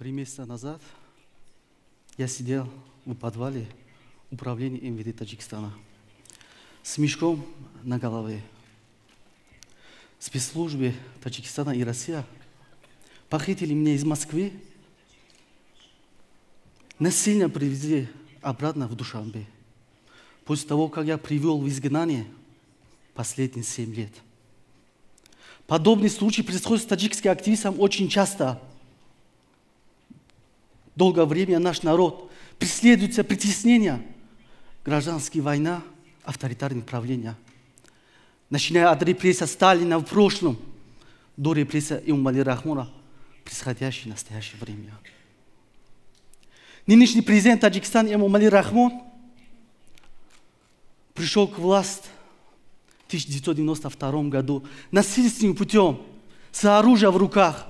три месяца назад я сидел в подвале управления МВД Таджикистана с мешком на голове. Спецслужбы Таджикистана и Россия похитили меня из Москвы, насильно привезли обратно в Душанбе. После того, как я привел в изгнание последние семь лет. Подобный случай происходит с таджикским активистом очень часто – Долгое время наш народ преследуется притеснения, гражданская война, авторитарные правления. Начиная от репрессий Сталина в прошлом до репрессий Иумали Рахмура, происходящей в настоящее время. Нынешний президент Таджикистана Иумали Рахмон пришел к власти в 1992 году насильственным путем, с оружием в руках.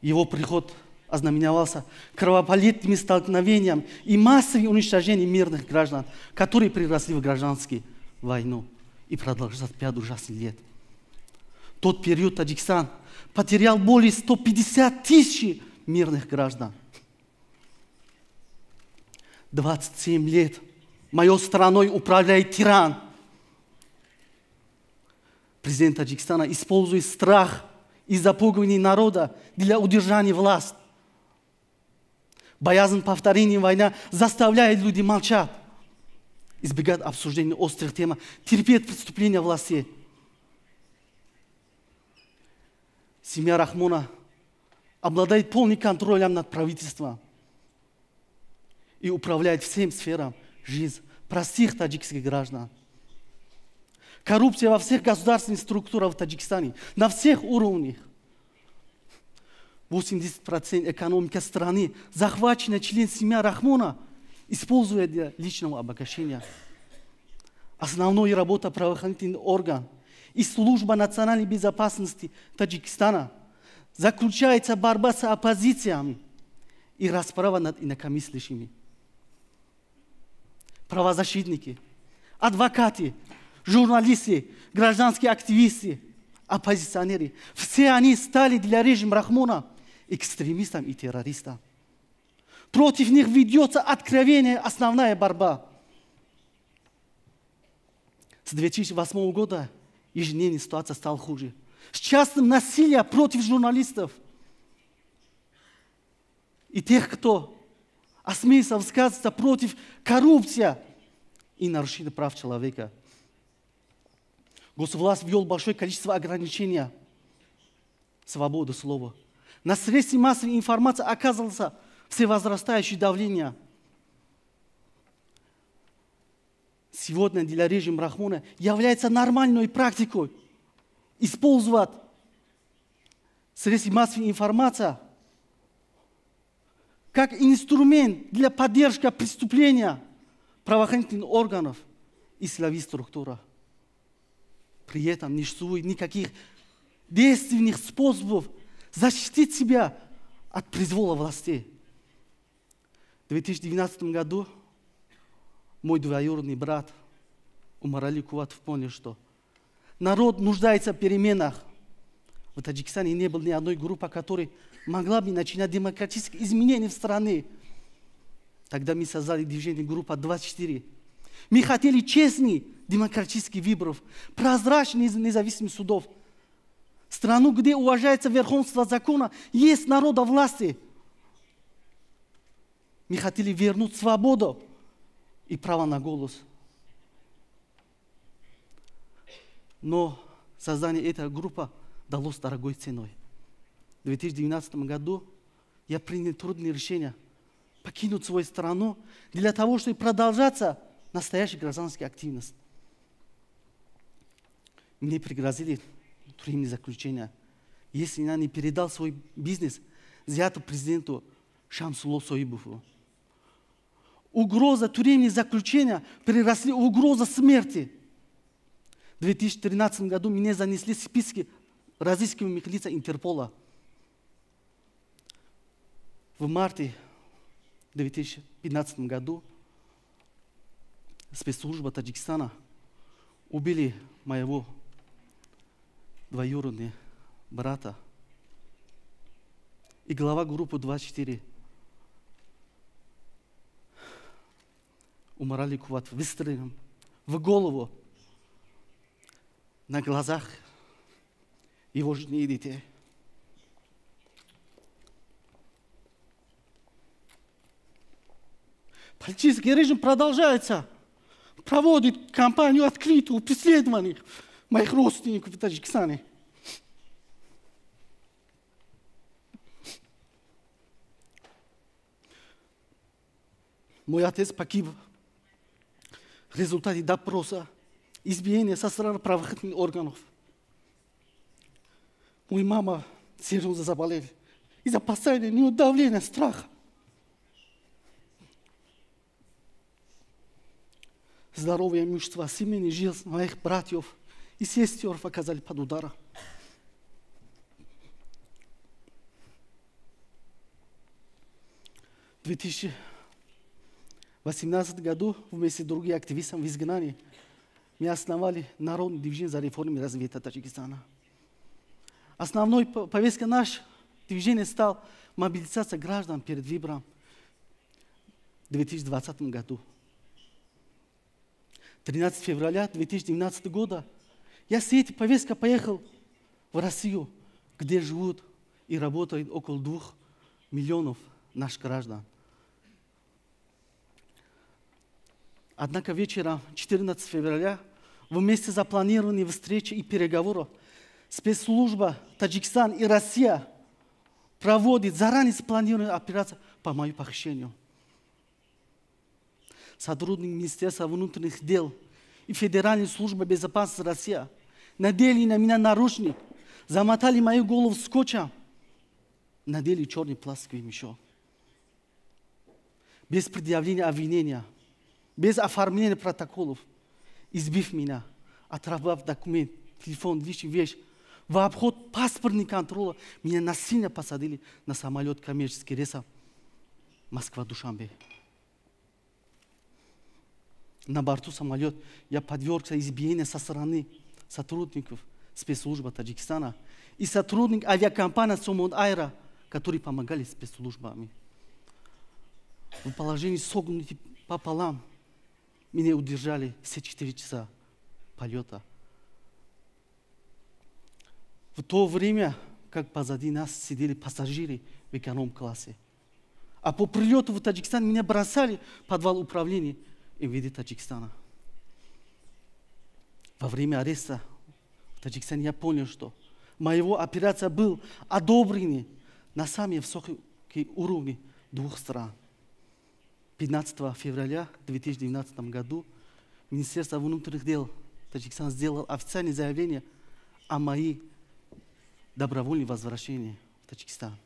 Его приход – ознаменовался кровопролитными столкновениями и массовым уничтожением мирных граждан, которые переросли в гражданскую войну и продолжатся пять ужасных лет. тот период Таджикистан потерял более 150 тысяч мирных граждан. 27 лет моей страной управляет тиран. Президент Таджикистана использует страх и запугивание народа для удержания власти. Боязнь повторений война заставляет людей молчать, избегать обсуждения острых тем, терпеть преступления власти. Семья Рахмона обладает полным контролем над правительством и управляет всем сферам жизни простых таджикских граждан. Коррупция во всех государственных структурах в Таджикистане, на всех уровнях – 80% экономика страны захвачена член семьи Рахмона, используя для личного обогащения. Основной работа правоохранительный орган и служба национальной безопасности Таджикистана заключается борьба с оппозициями и расправа над инакомыслящими. Правозащитники, адвокаты, журналисты, гражданские активисты, оппозиционеры. Все они стали для режима Рахмона – экстремистам и террористам. Против них ведется откровение, основная борьба. С 2008 года ежедневная ситуация стала хуже. С частным насилием против журналистов и тех, кто осмелился высказаться против коррупции и нарушения прав человека. Госвласть ввел большое количество ограничений свободы слова – на средстве массовой информации оказывался всевозрастающее давление. Сегодня для режима Рахмона является нормальной практикой использовать средства массовой информации как инструмент для поддержки преступления правоохранительных органов и силовой структуры. При этом не существует никаких действенных способов защитить себя от произвола властей. В 2012 году мой двоюродный брат Умарали Куватов понял, что народ нуждается в переменах. В Таджикистане не было ни одной группы, которая могла бы начинать демократические изменения в стране. Тогда мы создали движение группа 24. Мы хотели честный демократический выборов, прозрачный независимый судов – страну, где уважается верховенство закона, есть народа власти. Мы хотели вернуть свободу и право на голос. Но создание этой группы далось дорогой ценой. В 2019 году я принял трудное решение покинуть свою страну для того, чтобы продолжаться настоящая гражданская активность. Мне пригрозили времени заключения. Если она не передал свой бизнес зяту президенту Шамсуло Соибову. Угроза тюремные заключения переросли в угрозу смерти. В 2013 году мне занесли списки разыскиваемых лиц Интерпола. В марте 2015 году спецслужба Таджикистана убили моего двоюродные брата. И глава группы 24 уморали куват выстрелом в голову на глазах его жены и детей. Политический режим продолжается. Проводит кампанию открытую преследований моих родственников в ксани, мојата отец погиб Резултати да проса. избиения са страна правоохранительных органов. Мој мама за заболели. И за постоянного давления, страха. Здоровье, имущество, семейный на моих братјов – и сестер оказали под ударом. В 2018 году вместе с другими активистами в изгнании мы основали народный движение за реформы развития Таджикистана. Основной повесткой наш движение стал мобилизация граждан перед выбором в 2020 году. 13 февраля 2019 года – я с этой повесткой поехал в Россию, где живут и работают около двух миллионов наших граждан. Однако вечером 14 февраля вместе запланированной встречи и переговоров спецслужба Таджикистан и Россия проводит заранее спланированную операцию по моему похищению. Сотрудник Министерства внутренних дел и Федеральной службы безопасности России надели на меня наручник, замотали мою голову скотчем, надели черный пластиковый мешок. Без предъявления обвинения, без оформления протоколов, избив меня, отобрав документ, телефон, личную вещь, в обход паспортного контроля меня насильно посадили на самолет коммерческий рейса Москва-Душанбе на борту самолет я подвергся избиению со стороны сотрудников спецслужбы Таджикистана и сотрудник авиакомпании Сомон Айра, которые помогали спецслужбами. В положении согнутый пополам меня удержали все четыре часа полета. В то время, как позади нас сидели пассажиры в эконом-классе. А по прилету в Таджикистан меня бросали в подвал управления – и в Таджикистана. Во время ареста в Таджикистане я понял, что моего операция был одобрен на самые высокие уровни двух стран. 15 февраля 2019 году Министерство внутренних дел Таджикистана сделало официальное заявление о моей добровольном возвращении в Таджикистан.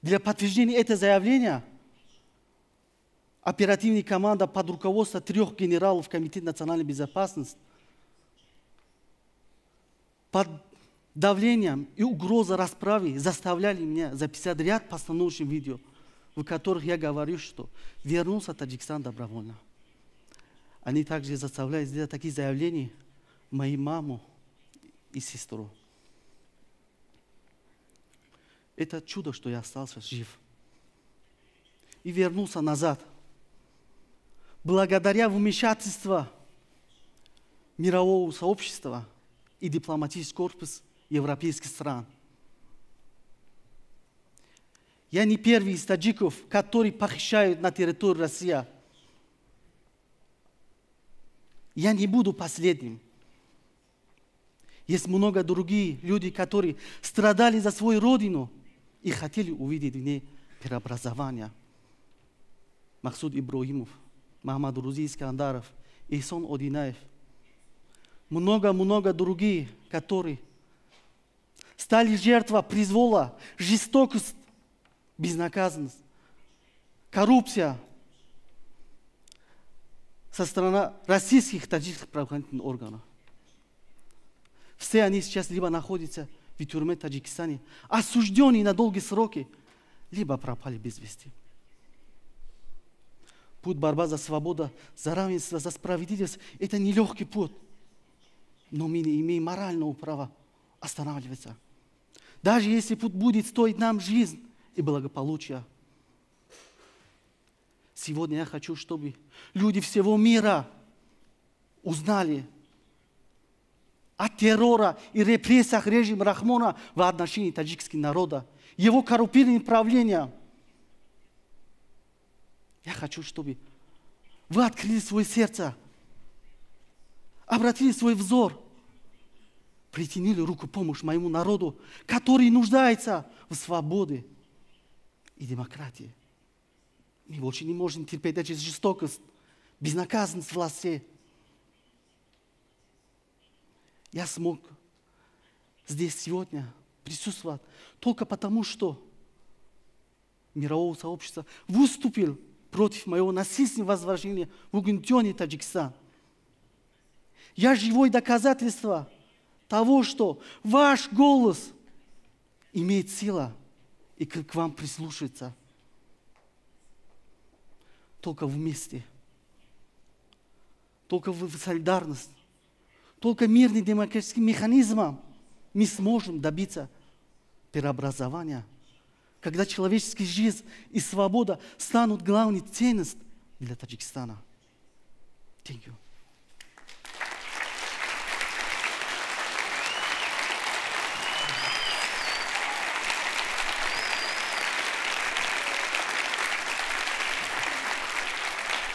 Для подтверждения этого заявления оперативная команда под руководством трех генералов Комитета национальной безопасности под давлением и угрозой расправы заставляли меня записать ряд постановочных видео, в которых я говорю, что вернулся Таджикистан добровольно. Они также заставляли сделать такие заявления моей маму и сестру. Это чудо, что я остался жив. И вернулся назад – благодаря вмешательству мирового сообщества и дипломатический корпус европейских стран. Я не первый из таджиков, которые похищают на территорию России. Я не буду последним. Есть много других людей, которые страдали за свою родину и хотели увидеть в ней преобразование. Махсуд Ибрагимов – Махмадрузи Искандаров, Исон Одинаев, много-много других, которые стали жертвой призвола, жестокость, безнаказанность, коррупция со стороны российских таджикских правоохранительных органов. Все они сейчас либо находятся в тюрьме Таджикистане, осужденные на долгие сроки, либо пропали без вести. Путь борьба за свободу, за равенство, за справедливость – это нелегкий путь. Но мы не имеем морального права останавливаться. Даже если путь будет стоить нам жизнь и благополучие. Сегодня я хочу, чтобы люди всего мира узнали о террора и репрессиях режима Рахмона в отношении таджикского народа, его коррупированного правления – я хочу, чтобы вы открыли свое сердце, обратили свой взор, притянули руку помощь моему народу, который нуждается в свободе и демократии. Мы больше не можем терпеть даже жестокость, безнаказанность властей. Я смог здесь сегодня присутствовать только потому, что мирового сообщества выступил против моего насильственного возвращения в Угнетен Таджикистан. Я живой доказательство того, что ваш голос имеет сила и к вам прислушается. Только вместе. Только в солидарность. Только мирным демократическим механизмом мы сможем добиться преобразования – когда человеческий жизнь и свобода станут главной ценностью для Таджикистана. Thank you.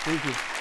Thank you.